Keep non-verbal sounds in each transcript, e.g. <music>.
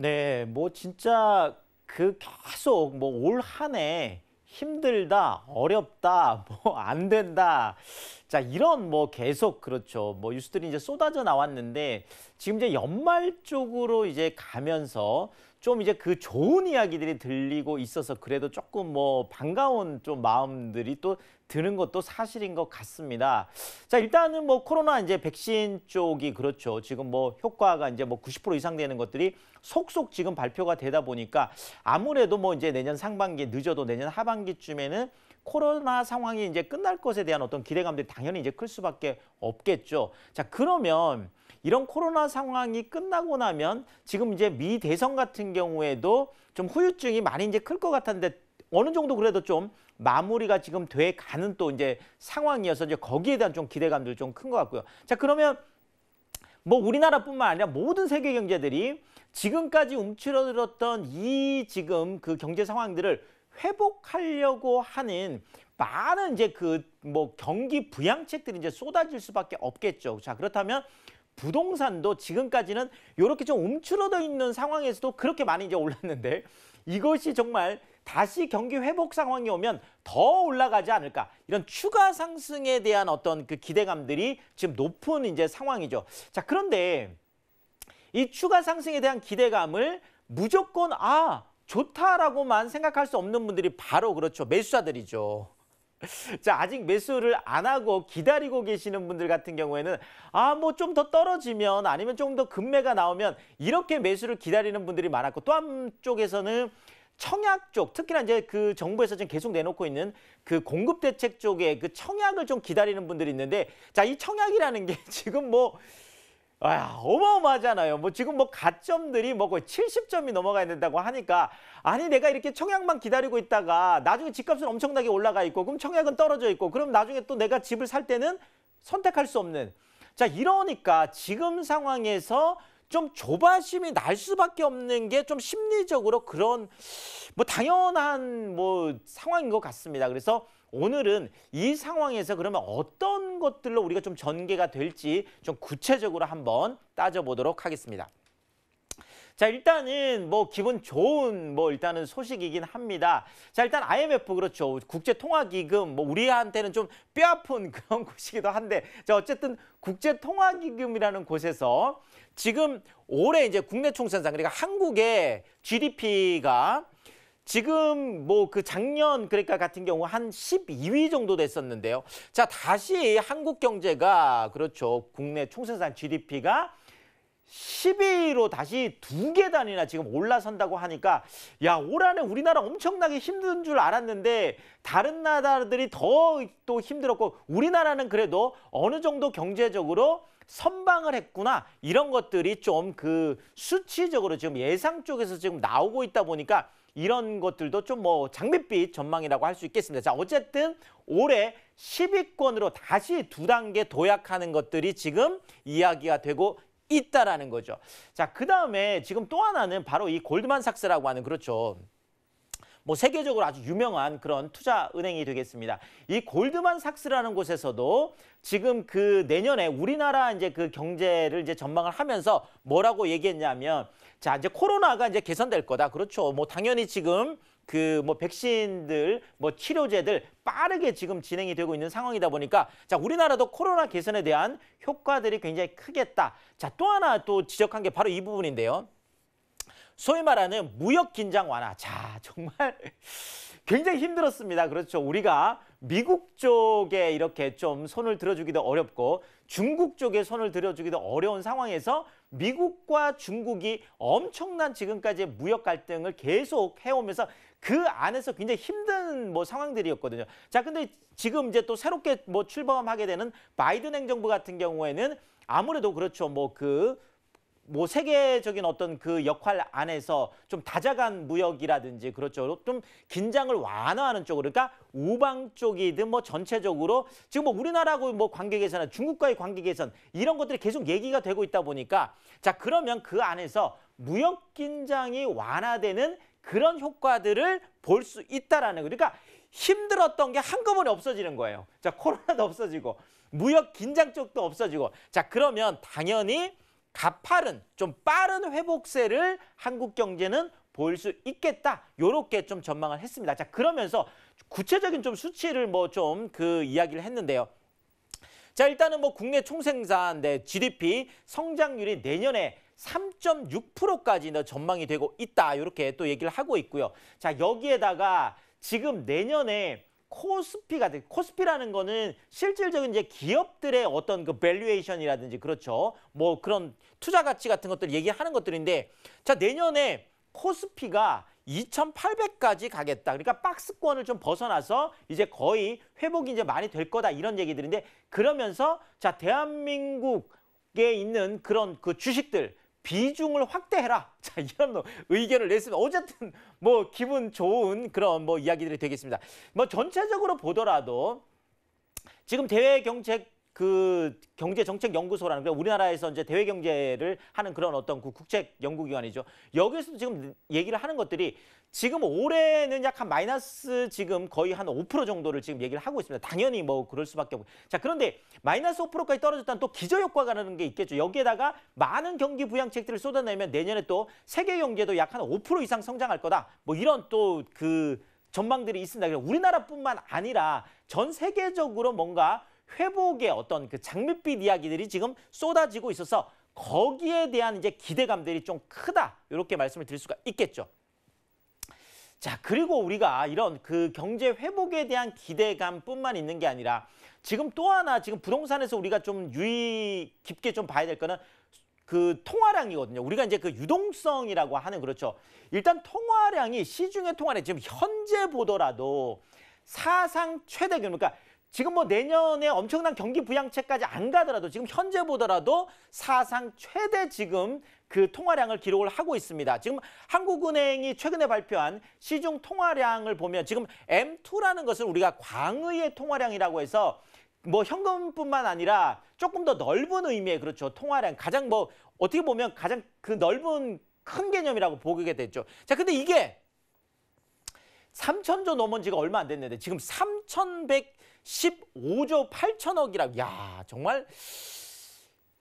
네, 뭐 진짜 그 계속 뭐 올 한 해 힘들다, 어렵다, <laughs> 뭐 안 된다. 자, 이런 뭐 계속 그렇죠. 뭐 뉴스들이 이제 쏟아져 나왔는데 지금 이제 연말 쪽으로 이제 가면서 좀 이제 그 좋은 이야기들이 들리고 있어서 그래도 조금 뭐 반가운 좀 마음들이 또 드는 것도 사실인 것 같습니다. 자, 일단은 뭐 코로나 이제 백신 쪽이 그렇죠. 지금 뭐 효과가 이제 뭐 90% 이상 되는 것들이 속속 지금 발표가 되다 보니까 아무래도 뭐 이제 내년 상반기 늦어도 내년 하반기쯤에는 코로나 상황이 이제 끝날 것에 대한 어떤 기대감들이 당연히 이제 클 수밖에 없겠죠. 자, 그러면 이런 코로나 상황이 끝나고 나면 지금 이제 미 대선 같은 경우에도 좀 후유증이 많이 이제 클 것 같았는데 어느 정도 그래도 좀 마무리가 지금 돼 가는 또 이제 상황이어서 이제 거기에 대한 좀 기대감도 좀큰 것 같고요. 자, 그러면 뭐 우리나라뿐만 아니라 모든 세계 경제들이 지금까지 움츠러들었던 이 지금 그 경제 상황들을 회복하려고 하는 많은 이제 그 뭐 경기 부양책들이 이제 쏟아질 수밖에 없겠죠. 자, 그렇다면 부동산도 지금까지는 이렇게 좀 움츠러져 있는 상황에서도 그렇게 많이 이제 올랐는데 이것이 정말 다시 경기 회복 상황이 오면 더 올라가지 않을까 이런 추가 상승에 대한 어떤 그 기대감들이 지금 높은 이제 상황이죠. 자 그런데 이 추가 상승에 대한 기대감을 무조건 아 좋다라고만 생각할 수 없는 분들이 바로 그렇죠. 매수자들이죠. <laughs> 자, 아직 매수를 안 하고 기다리고 계시는 분들 같은 경우에는 아, 뭐 좀 더 떨어지면 아니면 조금 더 금매가 나오면 이렇게 매수를 기다리는 분들이 많았고 또 한쪽에서는 청약 쪽, 특히나 이제 그 정부에서 지금 계속 내놓고 있는 그 공급 대책 쪽에 그 청약을 좀 기다리는 분들이 있는데 자, 이 청약이라는 게 <laughs> 지금 뭐 아, 어마어마하잖아요. 뭐 지금 뭐 가점들이 뭐거 70점이 넘어가야 된다고 하니까 아니 내가 이렇게 청약만 기다리고 있다가 나중에 집값은 엄청나게 올라가 있고 그럼 청약은 떨어져 있고 그럼 나중에 또 내가 집을 살 때는 선택할 수 없는 자 이러니까 지금 상황에서 좀 조바심이 날 수밖에 없는 게 좀 심리적으로 그런 뭐 당연한 뭐 상황인 것 같습니다. 그래서 오늘은 이 상황에서 그러면 어떤 것들로 우리가 좀 전개가 될지 좀 구체적으로 한번 따져보도록 하겠습니다. 자 일단은 뭐 기분 좋은 뭐 일단은 소식이긴 합니다. 자 일단 IMF 그렇죠 국제 통화 기금 뭐 우리한테는 좀 뼈아픈 <laughs> 그런 곳이기도 한데 자 어쨌든 국제 통화 기금이라는 곳에서 지금 올해 이제 국내 총생산 그러니까 한국의 GDP가 지금 뭐 그 작년 그러니까 같은 경우 한 12위 정도 됐었는데요. 자, 다시 한국 경제가 그렇죠. 국내 총생산 GDP가 10위로 다시 두 계단이나 지금 올라선다고 하니까 야 올한해 우리나라 엄청나게 힘든 줄 알았는데 다른 나라들이 더 또 힘들었고 우리나라는 그래도 어느 정도 경제적으로 선방을 했구나 이런 것들이 좀 그 수치적으로 지금 예상 쪽에서 지금 나오고 있다 보니까 이런 것들도 좀 뭐 장밋빛 전망이라고 할 수 있겠습니다. 자, 어쨌든 올해 10위권으로 다시 두 단계 도약하는 것들이 지금 이야기가 되고 있다라는 거죠. 자, 그다음에 지금 또 하나는 바로 이 골드만삭스라고 하는 그렇죠. 뭐 세계적으로 아주 유명한 그런 투자 은행이 되겠습니다. 이 골드만삭스라는 곳에서도 지금 그 내년에 우리나라 이제 그 경제를 이제 전망을 하면서 뭐라고 얘기했냐면 자 이제 코로나가 이제 개선될 거다. 그렇죠. 뭐 당연히 지금 그 뭐 백신들 뭐 치료제들 빠르게 지금 진행이 되고 있는 상황이다 보니까 자 우리나라도 코로나 개선에 대한 효과들이 굉장히 크겠다. 자 또 하나 또 지적한 게 바로 이 부분인데요. 소위 말하는 무역 긴장 완화. 자, 정말 <laughs> 굉장히 힘들었습니다. 그렇죠. 우리가 미국 쪽에 이렇게 좀 손을 들어주기도 어렵고 중국 쪽에 손을 들어주기도 어려운 상황에서 미국과 중국이 엄청난 지금까지 무역 갈등을 계속 해오면서 그 안에서 굉장히 힘든 뭐 상황들이었거든요. 자, 근데 지금 이제 또 새롭게 뭐 출범하게 되는 바이든 행정부 같은 경우에는 아무래도 그렇죠. 뭐그 뭐 세계적인 어떤 그 역할 안에서 좀 다자간 무역이라든지 그렇죠. 좀 긴장을 완화하는 쪽으로 그러니까 우방 쪽이든 뭐 전체적으로 지금 뭐 우리나라하고 뭐 관계 개선이 중국과의 관계 개선 이런 것들이 계속 얘기가 되고 있다 보니까 자 그러면 그 안에서 무역 긴장이 완화되는 그런 효과들을 볼 수 있다라는 거. 그러니까 힘들었던 게 한꺼번에 없어지는 거예요. 자 코로나도 없어지고 무역 긴장 쪽도 없어지고 자 그러면 당연히 가파른 좀 빠른 회복세를 한국 경제는 보일 수 있겠다. 요렇게 좀 전망을 했습니다. 자, 그러면서 구체적인 좀 수치를 뭐 좀 그 이야기를 했는데요. 자, 일단은 뭐 국내 총생산, 네, GDP 성장률이 내년에 3.6%까지 전망이 되고 있다. 요렇게또 얘기를 하고 있고요. 자, 여기에다가 지금 내년에 코스피가 돼. 코스피라는 거는 실질적인 이제 기업들의 어떤 그 밸류에이션이라든지 그렇죠. 뭐 그런 투자 가치 같은 것들 얘기하는 것들인데 자, 내년에 코스피가 2,800까지 가겠다. 그러니까 박스권을 좀 벗어나서 이제 거의 회복이 이제 많이 될 거다 이런 얘기들인데 그러면서 자, 대한민국에 있는 그런 그 주식들 비중을 확대해라. <laughs> 자, 이런 의견을 냈습니다. 어쨌든 뭐 기분 좋은 그런 뭐 이야기들이 되겠습니다. 뭐 전체적으로 보더라도 지금 대외 경책 그 경제정책연구소라는 그 우리나라에서 이제 대외 경제를 하는 그런 어떤 그 국책 연구기관이죠. 여기서 에 지금 얘기를 하는 것들이 지금 올해는 약 한 마이너스 지금 거의 한 5% 정도를 지금 얘기를 하고 있습니다. 당연히 뭐 그럴 수밖에 없고. 자, 그런데 마이너스 5%까지 떨어졌다는 또 기저효과라는 게 있겠죠. 여기에다가 많은 경기 부양책들을 쏟아내면 내년에 또 세계 경제도 약 한 5% 이상 성장할 거다. 뭐 이런 또 그 전망들이 있습니다. 우리나라뿐만 아니라 전 세계적으로 뭔가 회복의 어떤 그 장밋빛 이야기들이 지금 쏟아지고 있어서 거기에 대한 이제 기대감들이 좀 크다. 이렇게 말씀을 드릴 수가 있겠죠. 자, 그리고 우리가 이런 그 경제 회복에 대한 기대감뿐만 있는 게 아니라 지금 또 하나 지금 부동산에서 우리가 좀 유의 깊게 좀 봐야 될 거는 그 통화량이거든요. 우리가 이제 그 유동성이라고 하는 그렇죠. 일단 통화량이 시중의 통화량 지금 현재 보더라도 사상 최대 규모 그러니까 지금 뭐 내년에 엄청난 경기 부양책까지 안 가더라도 지금 현재 보더라도 사상 최대 지금 그 통화량을 기록을 하고 있습니다. 지금 한국은행이 최근에 발표한 시중 통화량을 보면 지금 M2라는 것을 우리가 광의의 통화량이라고 해서 뭐 현금뿐만 아니라 조금 더 넓은 의미의 그렇죠. 통화량 가장 뭐 어떻게 보면 가장 그 넓은 큰 개념이라고 보게 됐죠. 자, 근데 이게 3천조 넘은 지가 얼마 안 됐는데 지금 3,100 15조 8천억이라고. 야, 정말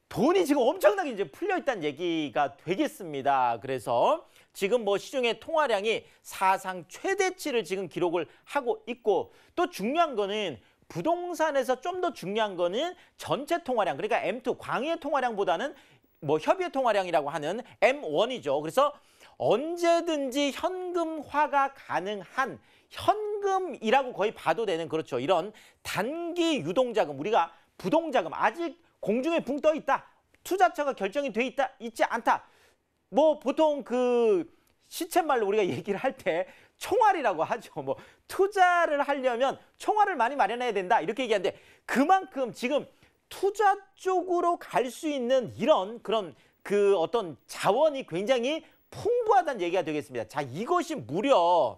돈이 지금 엄청나게 이제 풀려 있다는 얘기가 되겠습니다. 그래서 지금 뭐 시중의 통화량이 사상 최대치를 지금 기록을 하고 있고 또 중요한 거는 부동산에서 좀 더 중요한 거는 전체 통화량 그러니까 M2 광의 통화량보다는 뭐 협의의 통화량이라고 하는 M1이죠. 그래서 언제든지 현금화가 가능한 현 현금이라고 거의 봐도 되는 그렇죠. 이런 단기 유동자금 우리가 부동자금 아직 공중에 붕 떠 있다. 투자처가 결정이 돼 있다. 있지 않다. 뭐 보통 그 시쳇말로 우리가 <laughs> 얘기를 할 때 총알이라고 하죠. 뭐 투자를 하려면 총알을 많이 마련해야 된다. 이렇게 얘기하는데 그만큼 지금 투자 쪽으로 갈 수 있는 이런 그런 그 어떤 자원이 굉장히 풍부하다는 얘기가 되겠습니다. 자, 이것이 무려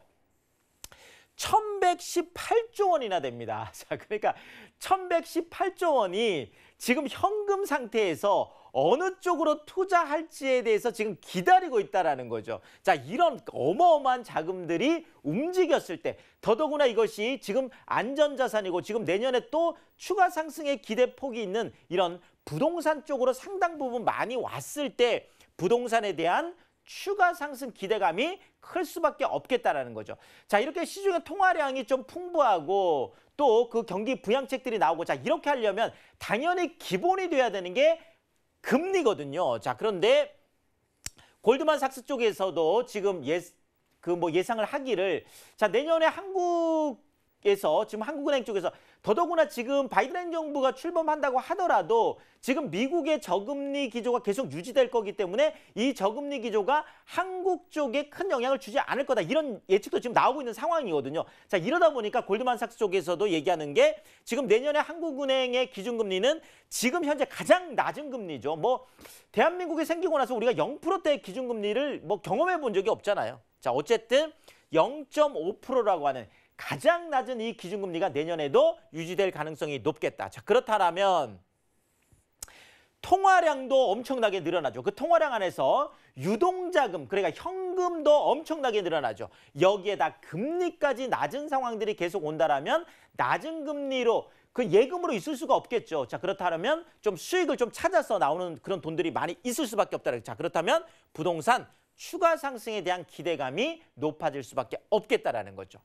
1118조 원이나 됩니다. <laughs> 자, 그러니까 1118조 원이 지금 현금 상태에서 어느 쪽으로 투자할지에 대해서 지금 기다리고 있다라는 거죠. 자, 이런 어마어마한 자금들이 움직였을 때 더더구나 이것이 지금 안전자산이고 지금 내년에 또 추가 상승의 기대폭이 있는 이런 부동산 쪽으로 상당 부분 많이 왔을 때 부동산에 대한 추가 상승 기대감이 클 수밖에 없겠다라는 거죠. 자, 이렇게 시중에 통화량이 좀 풍부하고 또 그 경기 부양책들이 나오고 자, 이렇게 하려면 당연히 기본이 돼야 되는 게 금리거든요. 자, 그런데 골드만삭스 쪽에서도 지금 예, 그 뭐 예상을 하기를 자, 내년에 한국 에서 지금 한국은행 쪽에서 더더구나 지금 바이든 행정부가 출범한다고 하더라도 지금 미국의 저금리 기조가 계속 유지될 거기 때문에 이 저금리 기조가 한국 쪽에 큰 영향을 주지 않을 거다 이런 예측도 지금 나오고 있는 상황이거든요. 자 이러다 보니까 골드만삭스 쪽에서도 얘기하는 게 지금 내년에 한국은행의 기준금리는 지금 현재 가장 낮은 금리죠. 뭐 대한민국이 생기고 나서 우리가 0%대 기준금리를 뭐 경험해 본 적이 없잖아요. 자 어쨌든 0.5%라고 하는 가장 낮은 이 기준금리가 내년에도 유지될 가능성이 높겠다. 자, 그렇다면 통화량도 엄청나게 늘어나죠. 그 통화량 안에서 유동자금, 그러니까 현금도 엄청나게 늘어나죠. 여기에다 금리까지 낮은 상황들이 계속 온다라면 낮은 금리로 그 예금으로 있을 수가 없겠죠. 자 그렇다면 좀 수익을 좀 찾아서 나오는 그런 돈들이 많이 있을 수밖에 없다. 자 그렇다면 부동산 추가 상승에 대한 기대감이 높아질 수밖에 없겠다라는 거죠.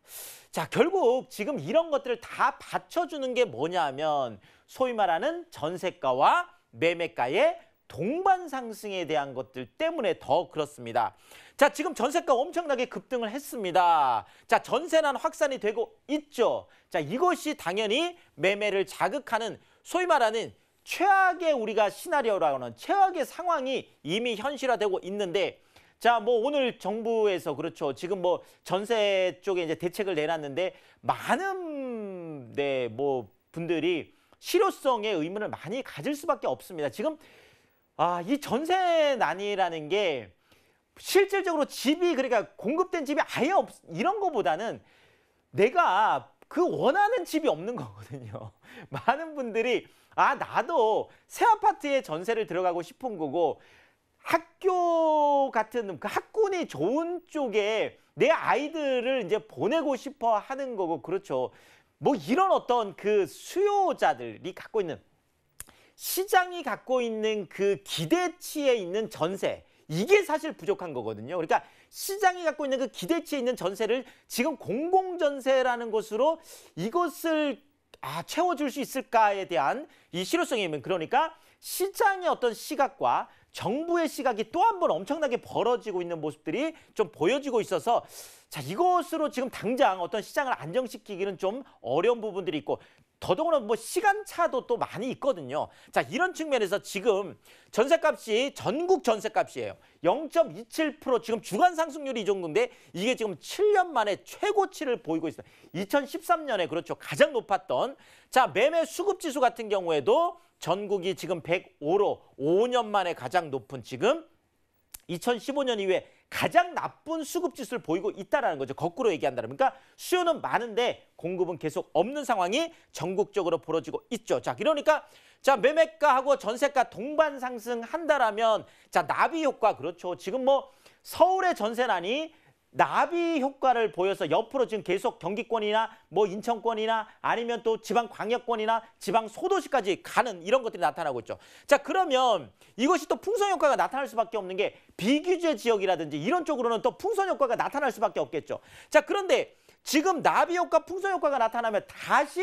자, 결국 지금 이런 것들을 다 받쳐주는 게 뭐냐 하면 소위 말하는 전세가와 매매가의 동반 상승에 대한 것들 때문에 더 그렇습니다. 자, 지금 전세가 엄청나게 급등을 했습니다. 자, 전세난 확산이 되고 있죠. 자, 이것이 당연히 매매를 자극하는 소위 말하는 최악의 우리가 시나리오라고는 하 최악의 상황이 이미 현실화되고 있는데 자, 뭐 오늘 정부에서 그렇죠. 지금 뭐 전세 쪽에 이제 대책을 내놨는데 많은 네, 뭐 분들이 실효성에 의문을 많이 가질 수밖에 없습니다. 지금 아, 이 전세난이라는 게 실질적으로 집이 그러니까 공급된 집이 아예 없 이런 거보다는 내가 그 원하는 집이 없는 거거든요. <laughs> 많은 분들이 아 나도 새 아파트에 전세를 들어가고 싶은 거고 학교 같은 그 학군이 좋은 쪽에 내 아이들을 이제 보내고 싶어 하는 거고 그렇죠. 뭐 이런 어떤 그 수요자들이 갖고 있는 시장이 갖고 있는 그 기대치에 있는 전세 이게 사실 부족한 거거든요. 그러니까 시장이 갖고 있는 그 기대치에 있는 전세를 지금 공공전세라는 것으로 이것을 아, 채워줄 수 있을까에 대한 이 실효성이면 그러니까 시장의 어떤 시각과 정부의 시각이 또 한 번 엄청나게 벌어지고 있는 모습들이 좀 보여지고 있어서 자 이것으로 지금 당장 어떤 시장을 안정시키기는 좀 어려운 부분들이 있고 더더군다나뭐 시간차도 또 많이 있거든요. 자 이런 측면에서 지금 전세값이 전국 전세값이에요. 0.27% 지금 주간 상승률이 이 정도인데 이게 지금 7년 만에 최고치를 보이고 있어요. 2013년에 그렇죠 가장 높았던 자 매매 수급지수 같은 경우에도 전국이 지금 105로 5년 만에 가장 높은 지금 2015년 이후에 가장 나쁜 수급 지수를 보이고 있다는 거죠. 거꾸로 얘기한다면 그러니까 수요는 많은데 공급은 계속 없는 상황이 전국적으로 벌어지고 있죠. 자, 그러니까 자, 매매가하고 전세가 동반 상승한다라면 자, 나비 효과 그렇죠. 지금 뭐 서울의 전세난이 나비 효과를 보여서 옆으로 지금 계속 경기권이나 뭐 인천권이나 아니면 또 지방 광역권이나 지방 소도시까지 가는 이런 것들이 나타나고 있죠. 자 그러면 이것이 또 풍선 효과가 나타날 수밖에 없는 게 비규제 지역이라든지 이런 쪽으로는 또 풍선 효과가 나타날 수밖에 없겠죠. 자 그런데 지금 나비 효과, 풍선 효과가 나타나면 다시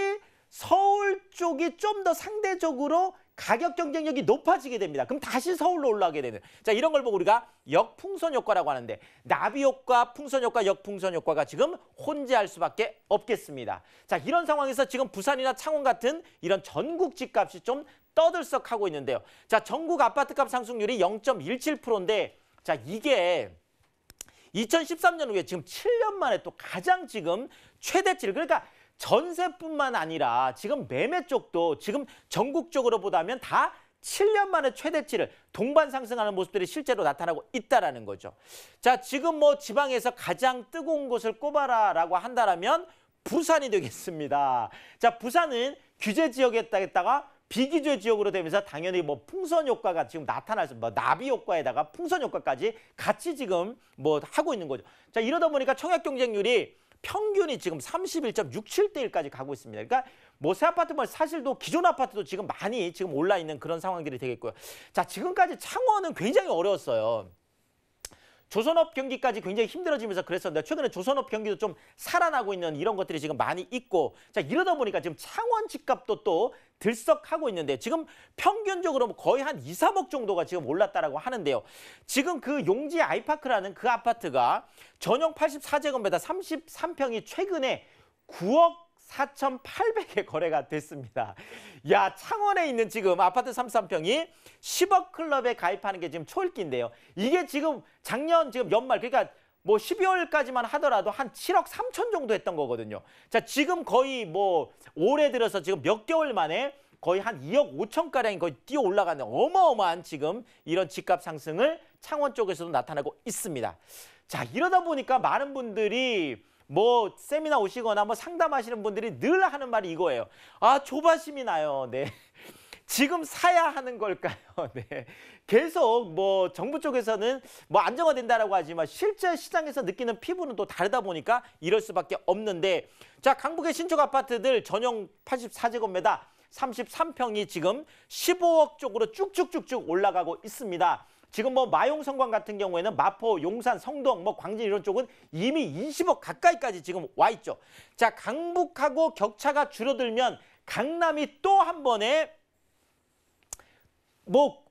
서울 쪽이 좀 더 상대적으로 가격 경쟁력이 높아지게 됩니다. 그럼 다시 서울로 올라가게 되는. 자, 이런 걸 보고 우리가 역풍선 효과라고 하는데 나비 효과, 풍선 효과, 역풍선 효과가 지금 혼재할 수밖에 없겠습니다. 자, 이런 상황에서 지금 부산이나 창원 같은 이런 전국 집값이 좀 떠들썩하고 있는데요. 자, 전국 아파트값 상승률이 0.17%인데 자, 이게 2013년 후에 지금 7년 만에 또 가장 지금 최대치를 그러니까 전세뿐만 아니라 지금 매매 쪽도 지금 전국적으로 보다면 다 7년 만에 최대치를 동반 상승하는 모습들이 실제로 나타나고 있다라는 거죠. 자, 지금 뭐 지방에서 가장 뜨거운 곳을 꼽아라라고 한다라면 부산이 되겠습니다. 자, 부산은 규제 지역에 따겠다가 비규제 지역으로 되면서 당연히 뭐 풍선 효과가 지금 나타나서뭐 나비 효과에다가 풍선 효과까지 같이 지금 뭐 하고 있는 거죠. 자, 이러다 보니까 청약 경쟁률이 평균이 지금 31.67대 1까지 가고 있습니다. 그러니까 뭐 새 아파트 만 뭐 사실도 기존 아파트도 지금 많이 지금 올라 있는 그런 상황들이 되겠고요. 자, 지금까지 창원은 굉장히 어려웠어요. 조선업 경기까지 굉장히 힘들어지면서 그랬었는데 최근에 조선업 경기도 좀 살아나고 있는 이런 것들이 지금 많이 있고 자 이러다 보니까 지금 창원 집값도 또 들썩하고 있는데 지금 평균적으로 뭐 거의 한 2, 3억 정도가 지금 올랐다라고 하는데요. 지금 그 용지 아이파크라는 그 아파트가 전용 84제곱미터 33평이 최근에 9억 4,800의 거래가 됐습니다. 야, 창원에 있는 지금 아파트 33평이 10억 클럽에 가입하는 게 지금 초읽기인데요. 이게 지금 작년 지금 연말 그러니까 뭐 12월까지만 하더라도 한 7억 3천 정도 했던 거거든요. 자, 지금 거의 뭐 올해 들어서 지금 몇 개월 만에 거의 한 2억 5천가량이 거의 뛰어 올라가는 어마어마한 지금 이런 집값 상승을 창원 쪽에서도 나타나고 있습니다. 자, 이러다 보니까 많은 분들이 뭐 세미나 오시거나 뭐 상담하시는 분들이 늘 하는 말이 이거예요. 아 조바심이 나요. 네. <laughs> 지금 사야 하는 걸까요? <laughs> 네. 계속 뭐 정부 쪽에서는 뭐 안정화된다라고 하지만 실제 시장에서 느끼는 피부는 또 다르다 보니까 이럴 수밖에 없는데 자 강북의 신축 아파트들 전용 84제곱미터 33평이 지금 15억 쪽으로 쭉쭉쭉쭉 올라가고 있습니다. 지금 뭐 마용 성관 같은 경우에는 마포, 용산, 성동, 뭐 광진 이런 쪽은 이미 20억 가까이까지 지금 와 있죠. 자, 강북하고 격차가 줄어들면 강남이 또 한 번에 뭐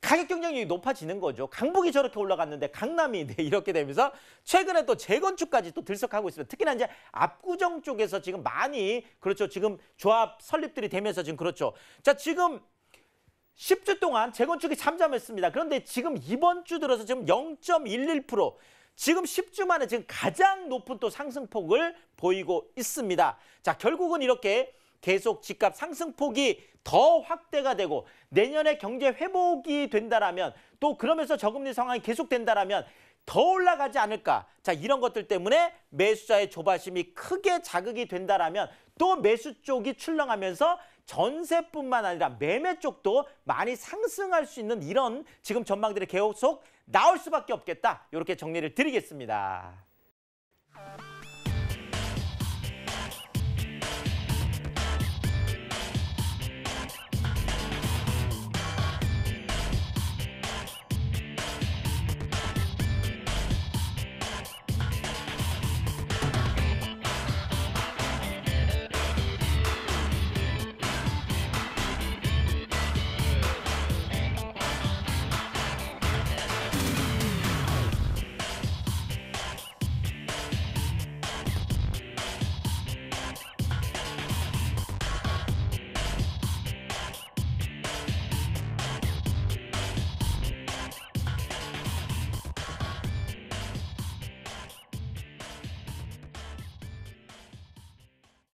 가격 경쟁력이 높아지는 거죠. 강북이 저렇게 올라갔는데 강남이 네, 이렇게 되면서 최근에 또 재건축까지 또 들썩하고 있습니다. 특히나 이제 압구정 쪽에서 지금 많이 그렇죠. 지금 조합 설립들이 되면서 지금 그렇죠. 자 지금 10주 동안 재건축이 잠잠했습니다. 그런데 지금 이번 주 들어서 지금 0.11% 지금 10주 만에 지금 가장 높은 또 상승폭을 보이고 있습니다. 자, 결국은 이렇게 계속 집값 상승폭이 더 확대가 되고 내년에 경제 회복이 된다라면 또 그러면서 저금리 상황이 계속된다라면 더 올라가지 않을까. 자, 이런 것들 때문에 매수자의 조바심이 크게 자극이 된다라면 또 매수 쪽이 출렁하면서 전세뿐만 아니라 매매 쪽도 많이 상승할 수 있는 이런 지금 전망들이 계속 나올 수밖에 없겠다. 이렇게 정리를 드리겠습니다.